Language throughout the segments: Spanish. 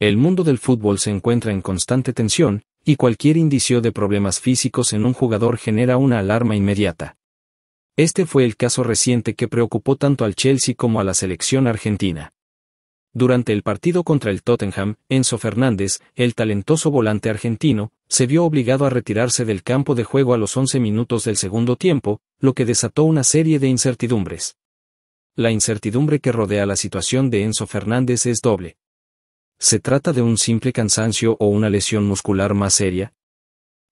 El mundo del fútbol se encuentra en constante tensión, y cualquier indicio de problemas físicos en un jugador genera una alarma inmediata. Este fue el caso reciente que preocupó tanto al Chelsea como a la selección argentina. Durante el partido contra el Tottenham, Enzo Fernández, el talentoso volante argentino, se vio obligado a retirarse del campo de juego a los 11 minutos del segundo tiempo, lo que desató una serie de incertidumbres. La incertidumbre que rodea la situación de Enzo Fernández es doble, ¿Se trata de un simple cansancio o una lesión muscular más seria?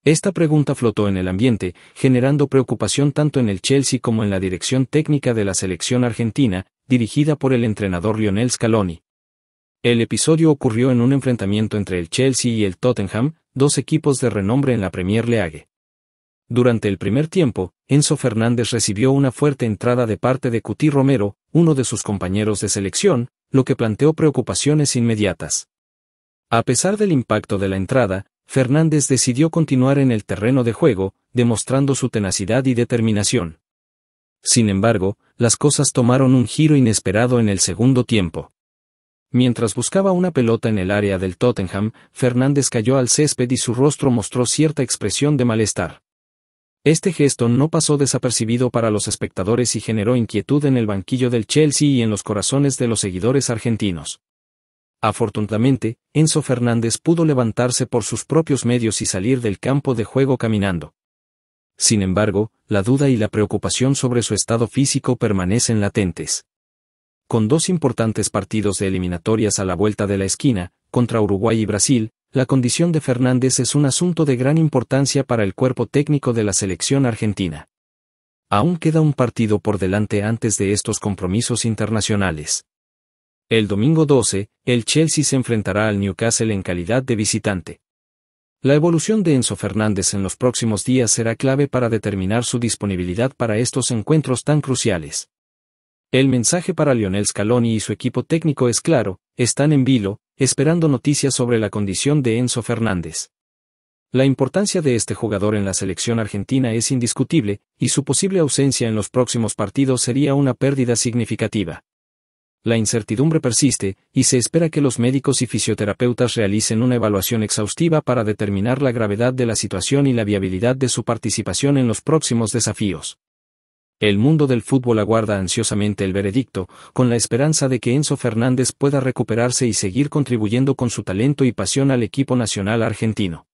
Esta pregunta flotó en el ambiente, generando preocupación tanto en el Chelsea como en la dirección técnica de la selección argentina, dirigida por el entrenador Lionel Scaloni. El episodio ocurrió en un enfrentamiento entre el Chelsea y el Tottenham, dos equipos de renombre en la Premier League. Durante el primer tiempo, Enzo Fernández recibió una fuerte entrada de parte de Cuti Romero, uno de sus compañeros de selección, lo que planteó preocupaciones inmediatas. A pesar del impacto de la entrada, Fernández decidió continuar en el terreno de juego, demostrando su tenacidad y determinación. Sin embargo, las cosas tomaron un giro inesperado en el segundo tiempo. Mientras buscaba una pelota en el área del Tottenham, Fernández cayó al césped y su rostro mostró cierta expresión de malestar. Este gesto no pasó desapercibido para los espectadores y generó inquietud en el banquillo del Chelsea y en los corazones de los seguidores argentinos. Afortunadamente, Enzo Fernández pudo levantarse por sus propios medios y salir del campo de juego caminando. Sin embargo, la duda y la preocupación sobre su estado físico permanecen latentes. Con dos importantes partidos de eliminatorias a la vuelta de la esquina, contra Uruguay y Brasil, la condición de Fernández es un asunto de gran importancia para el cuerpo técnico de la selección argentina. Aún queda un partido por delante antes de estos compromisos internacionales. El domingo 12, el Chelsea se enfrentará al Newcastle en calidad de visitante. La evolución de Enzo Fernández en los próximos días será clave para determinar su disponibilidad para estos encuentros tan cruciales. El mensaje para Lionel Scaloni y su equipo técnico es claro, están en vilo, esperando noticias sobre la condición de Enzo Fernández. La importancia de este jugador en la selección argentina es indiscutible, y su posible ausencia en los próximos partidos sería una pérdida significativa. La incertidumbre persiste, y se espera que los médicos y fisioterapeutas realicen una evaluación exhaustiva para determinar la gravedad de la situación y la viabilidad de su participación en los próximos desafíos. El mundo del fútbol aguarda ansiosamente el veredicto, con la esperanza de que Enzo Fernández pueda recuperarse y seguir contribuyendo con su talento y pasión al equipo nacional argentino.